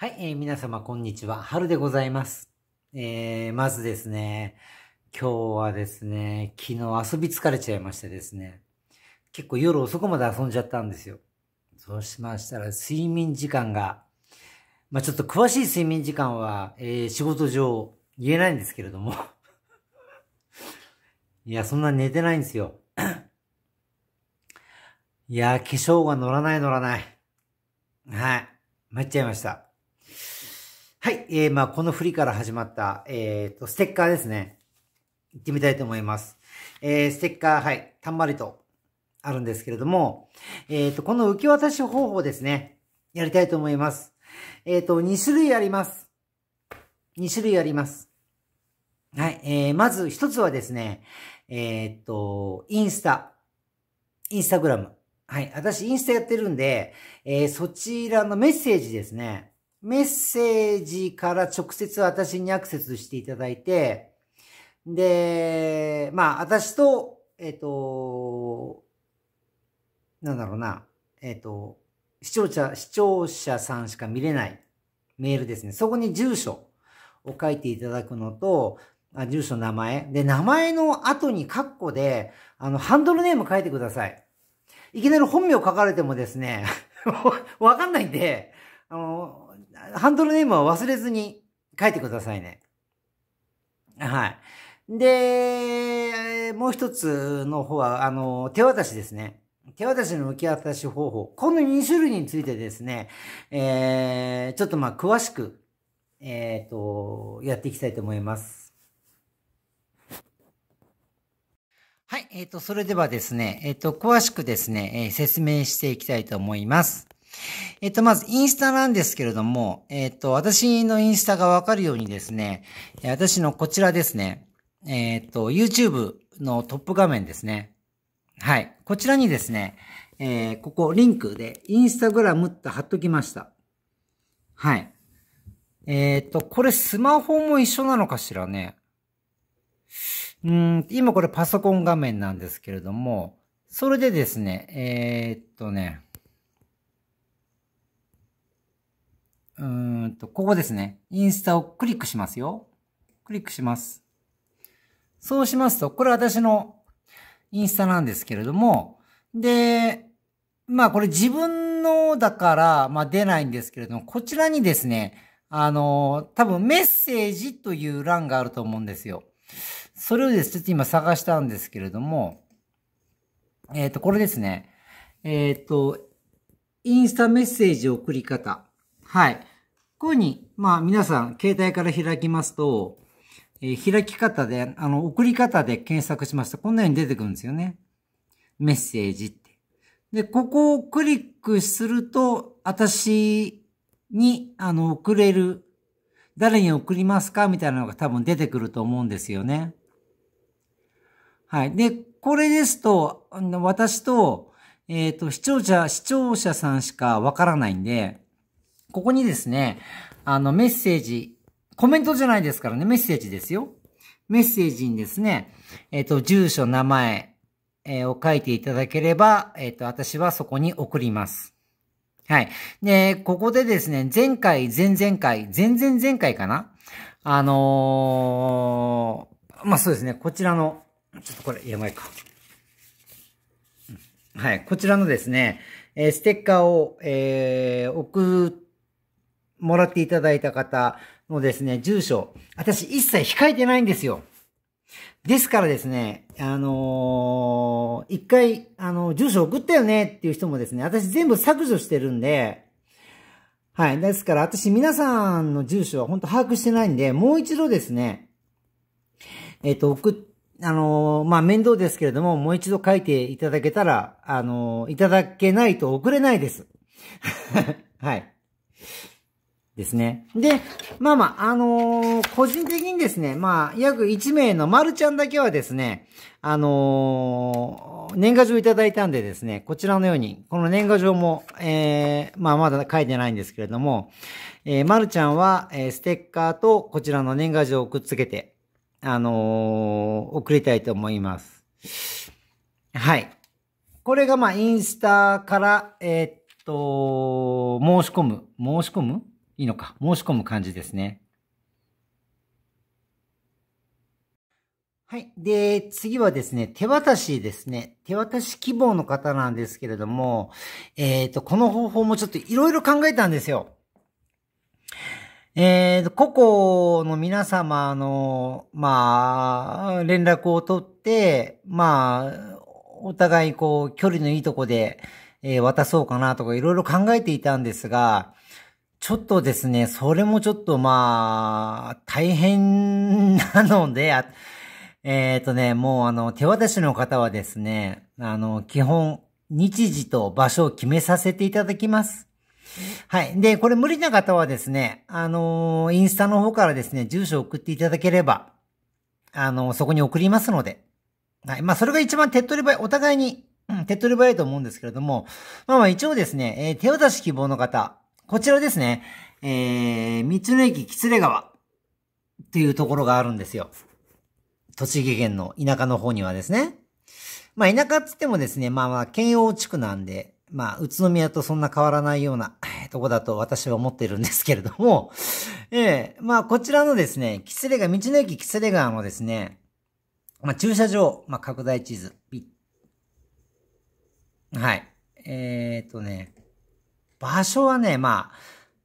はい、えー、皆様こんにちは。春でございます。えー、まずですね、今日はですね、昨日遊び疲れちゃいましてですね、結構夜遅くまで遊んじゃったんですよ。そうしましたら睡眠時間が、まあ、ちょっと詳しい睡眠時間は、えー、仕事上言えないんですけれども いや、そんな寝てないんですよ。いや、化粧が乗らない乗らない。はい。参っちゃいました。はい、えー、まあ、この振りから始まった、えっ、ー、と、ステッカーですね。行ってみたいと思います。えー、ステッカー、はい、たんまりとあるんですけれども、えっ、ー、と、この受け渡し方法ですね、やりたいと思います。えっ、ー、と、2種類あります。2種類あります。はい、えー、まず1つはですね、えっ、ー、と、インスタ、インスタグラム。はい、私インスタやってるんで、えー、そちらのメッセージですね、メッセージから直接私にアクセスしていただいて、で、まあ、私と、えっ、と、なんだろうな、えっ、と、視聴者、視聴者さんしか見れないメールですね。そこに住所を書いていただくのと、あ住所、名前。で、名前の後にカッコで、あの、ハンドルネーム書いてください。いきなり本名書かれてもですね、わかんないんで、あの、ハンドルネームは忘れずに書いてくださいね。はい。で、もう一つの方は、あの、手渡しですね。手渡しの受け渡し方法。この2種類についてですね、えー、ちょっとまあ、詳しく、えっ、ー、と、やっていきたいと思います。はい、えっ、ー、と、それではですね、えっ、ー、と、詳しくですね、えー、説明していきたいと思います。えっと、まず、インスタなんですけれども、えっと、私のインスタがわかるようにですね、私のこちらですね、えっと、YouTube のトップ画面ですね。はい。こちらにですね、えー、ここ、リンクで、インスタグラムって貼っときました。はい。えっ、ー、と、これスマホも一緒なのかしらね。うん今これパソコン画面なんですけれども、それでですね、えー、っとね、うんと、ここですね。インスタをクリックしますよ。クリックします。そうしますと、これ私のインスタなんですけれども、で、まあこれ自分のだから、まあ出ないんですけれども、こちらにですね、あの、多分メッセージという欄があると思うんですよ。それをですね、ちょっと今探したんですけれども、えっ、ー、と、これですね。えっ、ー、と、インスタメッセージ送り方。はい。こういうふうに、まあ皆さん、携帯から開きますと、えー、開き方で、あの、送り方で検索しますと、こんなように出てくるんですよね。メッセージって。で、ここをクリックすると、私に、あの、送れる、誰に送りますかみたいなのが多分出てくると思うんですよね。はい。で、これですと、私と、えっ、ー、と、視聴者、視聴者さんしかわからないんで、ここにですね、あの、メッセージ、コメントじゃないですからね、メッセージですよ。メッセージにですね、えっ、ー、と、住所、名前、えー、を書いていただければ、えっ、ー、と、私はそこに送ります。はい。で、ここでですね、前回、前々回、前々前回かなあのまあ、そうですね、こちらの、ちょっとこれ、やばいか。はい、こちらのですね、えステッカーを、え送って、もらっていただいた方のですね、住所、私一切控えてないんですよ。ですからですね、あのー、一回、あの、住所送ったよねっていう人もですね、私全部削除してるんで、はい。ですから私皆さんの住所は本当把握してないんで、もう一度ですね、えっ、ー、と、送あのー、まあ、面倒ですけれども、もう一度書いていただけたら、あのいただけないと送れないです。はい。ですね。で、まあまあ、あのー、個人的にですね、まあ、約1名の丸ちゃんだけはですね、あのー、年賀状いただいたんでですね、こちらのように、この年賀状も、えー、まあ、まだ書いてないんですけれども、えー、丸ちゃんは、えー、ステッカーとこちらの年賀状をくっつけて、あのー、送りたいと思います。はい。これが、まあ、インスタから、えー、っと、申し込む、申し込むいいのか、申し込む感じですね。はい。で、次はですね、手渡しですね。手渡し希望の方なんですけれども、えっ、ー、と、この方法もちょっといろいろ考えたんですよ。えっ、ー、と、個々の皆様の、まあ、連絡を取って、まあ、お互いこう、距離のいいとこで、えー、渡そうかなとかいろいろ考えていたんですが、ちょっとですね、それもちょっとまあ、大変なので、えっ、ー、とね、もうあの、手渡しの方はですね、あの、基本、日時と場所を決めさせていただきます。はい。で、これ無理な方はですね、あのインスタの方からですね、住所を送っていただければ、あのそこに送りますので。はい。まあ、それが一番手っ取り早い、お互いに、うん、手っ取り早いと思うんですけれども、まあまあ一応ですね、えー、手渡し希望の方、こちらですね。えー、道の駅、喜連川っていうところがあるんですよ。栃木県の田舎の方にはですね。まあ田舎っつってもですね、まあまあ県央地区なんで、まあ宇都宮とそんな変わらないようなとこだと私は思ってるんですけれども、え えー、まあこちらのですね、キスレ川、道の駅キスレ川のですね、まあ駐車場、まあ拡大地図、はい。えー、っとね、場所はね、まあ、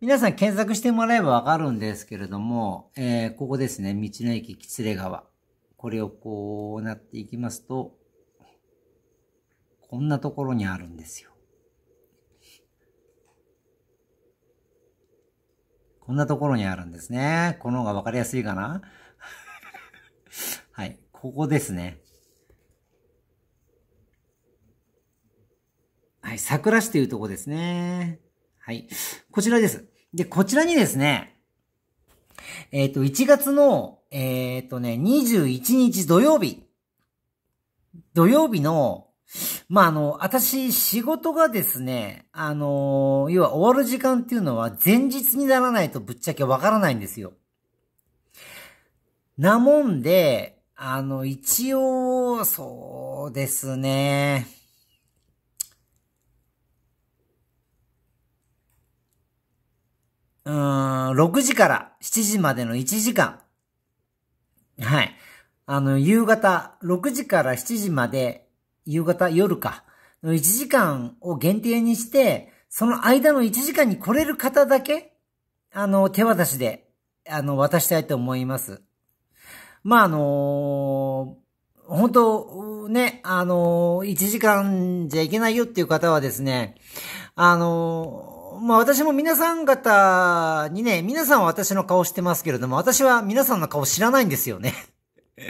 皆さん検索してもらえばわかるんですけれども、えー、ここですね、道の駅喜連川。これをこうなっていきますと、こんなところにあるんですよ。こんなところにあるんですね。この方がわかりやすいかな はい。ここですね。はい。桜市というとこですね。はい。こちらです。で、こちらにですね、えっ、ー、と、1月の、えっ、ー、とね、21日土曜日、土曜日の、まあ、あの、私、仕事がですね、あの、要は終わる時間っていうのは前日にならないとぶっちゃけわからないんですよ。なもんで、あの、一応、そうですね。うーん、6時から7時までの1時間。はい。あの、夕方、6時から7時まで、夕方、夜か、の1時間を限定にして、その間の1時間に来れる方だけ、あの、手渡しで、あの、渡したいと思います。まあ、あのー、本当ね、あのー、1時間じゃいけないよっていう方はですね、あのーまあ私も皆さん方にね、皆さんは私の顔してますけれども、私は皆さんの顔知らないんですよね。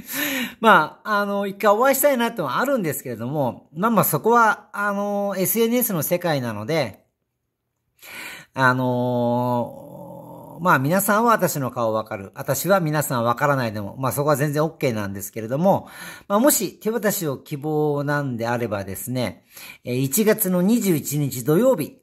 まあ、あの、一回お会いしたいなってのはあるんですけれども、まあまあそこは、あの、SNS の世界なので、あのー、まあ皆さんは私の顔わかる。私は皆さんわからないでも、まあそこは全然 OK なんですけれども、まあもし手渡しを希望なんであればですね、1月の21日土曜日、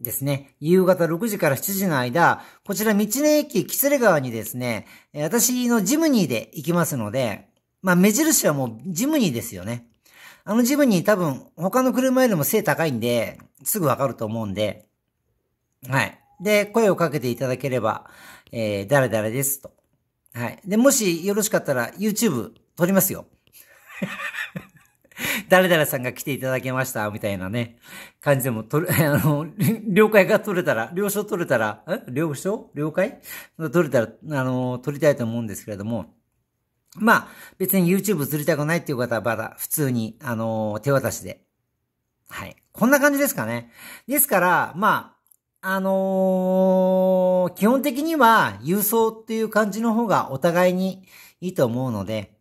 ですね、夕方6時から7時の間、こちら道の駅、キツレ川にですね、私のジムニーで行きますので、まあ目印はもうジムニーですよね。あのジムニー多分他の車よりも背高いんで、すぐわかると思うんで、はい。で、声をかけていただければ、えー、誰々ですと。はい。で、もしよろしかったら YouTube 撮りますよ。誰々さんが来ていただけました、みたいなね、感じでも、とる、あの、了解が取れたら、了承取れたら、え了承了解取れたら、あの、取りたいと思うんですけれども、まあ、別に YouTube 釣りたくないっていう方はまだ普通に、あの、手渡しで。はい。こんな感じですかね。ですから、まあ、あのー、基本的には郵送っていう感じの方がお互いにいいと思うので、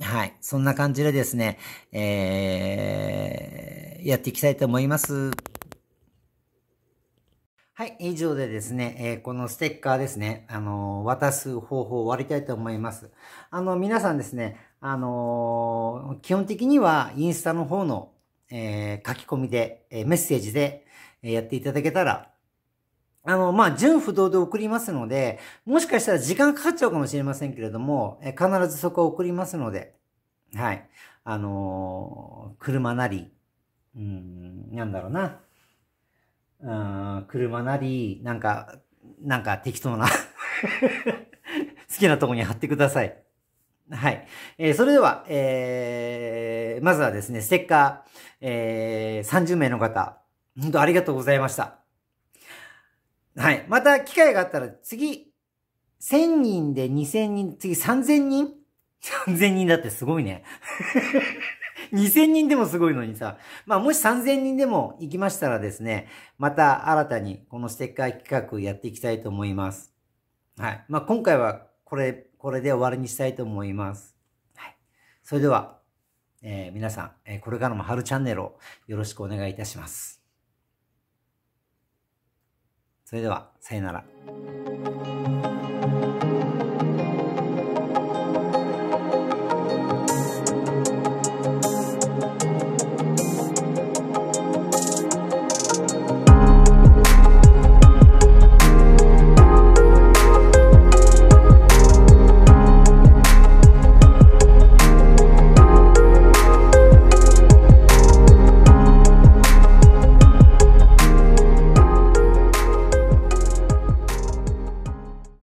はい。そんな感じでですね、えー、やっていきたいと思います。はい。以上でですね、えー、このステッカーですね、あのー、渡す方法を終わりたいと思います。あの、皆さんですね、あのー、基本的にはインスタの方の、えー、書き込みで、えー、メッセージで、えー、やっていただけたらあの、まあ、純不動で送りますので、もしかしたら時間かかっちゃうかもしれませんけれども、え必ずそこを送りますので、はい。あのー、車なり、うん、なんだろうな。うん、車なり、なんか、なんか適当な 好きなとこに貼ってください。はい。えー、それでは、えー、まずはですね、ステッカー、えー、30名の方、本当ありがとうございました。はい。また機会があったら次、1000人で2000人、次3000人 ?3000 人だってすごいね。2000 人でもすごいのにさ。まあ、もし3000人でも行きましたらですね、また新たにこのステッカー企画やっていきたいと思います。はい。まあ、今回はこれ、これで終わりにしたいと思います。はい。それでは、えー、皆さん、これからも春チャンネルをよろしくお願いいたします。それでは、さよなら。